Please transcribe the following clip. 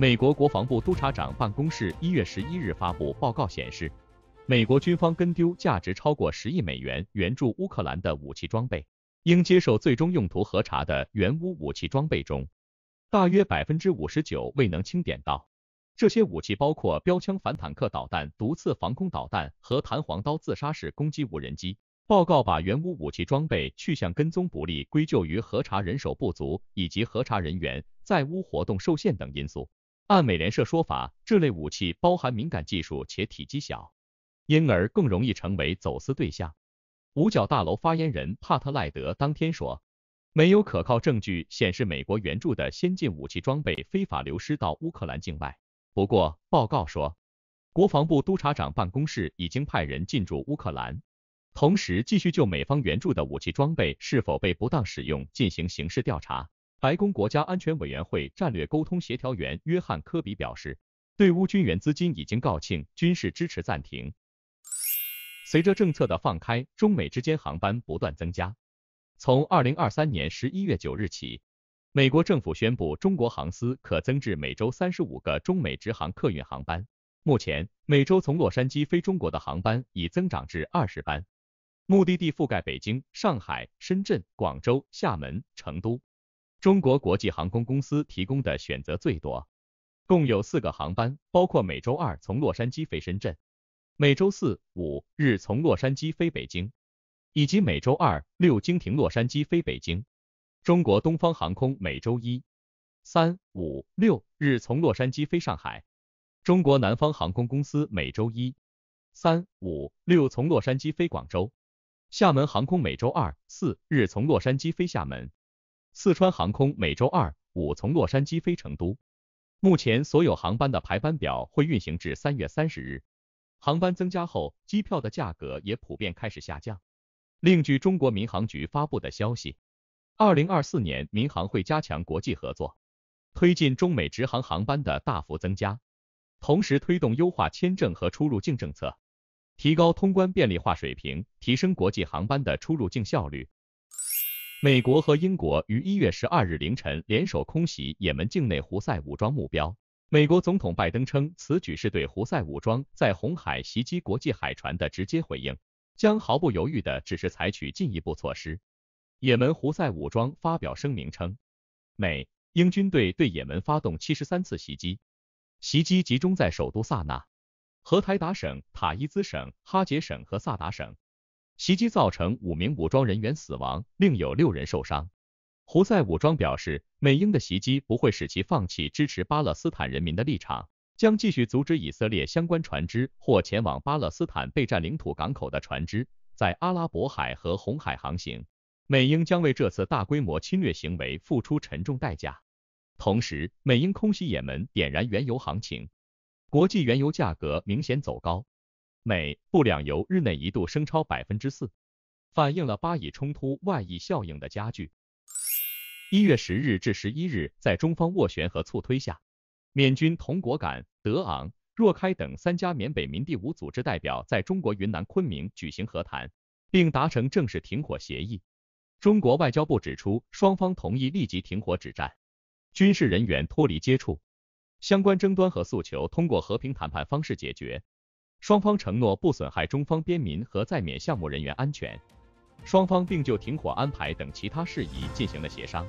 美国国防部督察长办公室一月十一日发布报告显示，美国军方跟丢价值超过十亿美元援助乌克兰的武器装备，应接受最终用途核查的原乌武器装备中，大约百分之五十九未能清点到。这些武器包括标枪反坦克导弹、毒刺防空导弹和弹簧刀自杀式攻击无人机。报告把原乌武器装备去向跟踪不利归咎于核查人手不足以及核查人员在乌活动受限等因素。按美联社说法，这类武器包含敏感技术且体积小，因而更容易成为走私对象。五角大楼发言人帕特赖德当天说，没有可靠证据显示美国援助的先进武器装备非法流失到乌克兰境外。不过，报告说，国防部督察长办公室已经派人进驻乌克兰，同时继续就美方援助的武器装备是否被不当使用进行刑事调查。白宫国家安全委员会战略沟通协调员约翰·科比表示，对乌军援资金已经告罄，军事支持暂停。随着政策的放开，中美之间航班不断增加。从二零二三年十一月九日起，美国政府宣布中国航司可增至每周三十五个中美直航客运航班。目前，每周从洛杉矶飞中国的航班已增长至二十班，目的地覆盖北京、上海、深圳、广州、厦门、成都。中国国际航空公司提供的选择最多，共有四个航班，包括每周二从洛杉矶飞深圳，每周四、五、日从洛杉矶飞北京，以及每周二、六经停洛杉矶飞北京。中国东方航空每周一、三、五、六日从洛杉矶飞上海，中国南方航空公司每周一、三、五、六从洛杉矶飞广州，厦门航空每周二、四日从洛杉矶飞厦门。四川航空每周二、五从洛杉矶飞成都，目前所有航班的排班表会运行至三月三十日。航班增加后，机票的价格也普遍开始下降。另据中国民航局发布的消息，二零二四年民航会加强国际合作，推进中美直航航班的大幅增加，同时推动优化签证和出入境政策，提高通关便利化水平，提升国际航班的出入境效率。美国和英国于一月十二日凌晨联手空袭也门境内胡塞武装目标。美国总统拜登称，此举是对胡塞武装在红海袭击国际海船的直接回应，将毫不犹豫地只是采取进一步措施。也门胡塞武装发表声明称，美英军队对也门发动七十三次袭击，袭击集中在首都萨那、荷台达省、塔伊兹省、哈杰省和萨达省。袭击造成五名武装人员死亡，另有六人受伤。胡塞武装表示，美英的袭击不会使其放弃支持巴勒斯坦人民的立场，将继续阻止以色列相关船只或前往巴勒斯坦被占领土港口的船只在阿拉伯海和红海航行。美英将为这次大规模侵略行为付出沉重代价。同时，美英空袭也门点燃原油行情，国际原油价格明显走高。美布两油日内一度升超百分之四，反映了巴以冲突外溢效应的加剧。一月十日至十一日，在中方斡旋和促推下，缅军同果敢、德昂、若开等三家缅北民地武组织代表在中国云南昆明举行和谈，并达成正式停火协议。中国外交部指出，双方同意立即停火止战，军事人员脱离接触，相关争端和诉求通过和平谈判方式解决。双方承诺不损害中方边民和在缅项目人员安全，双方并就停火安排等其他事宜进行了协商。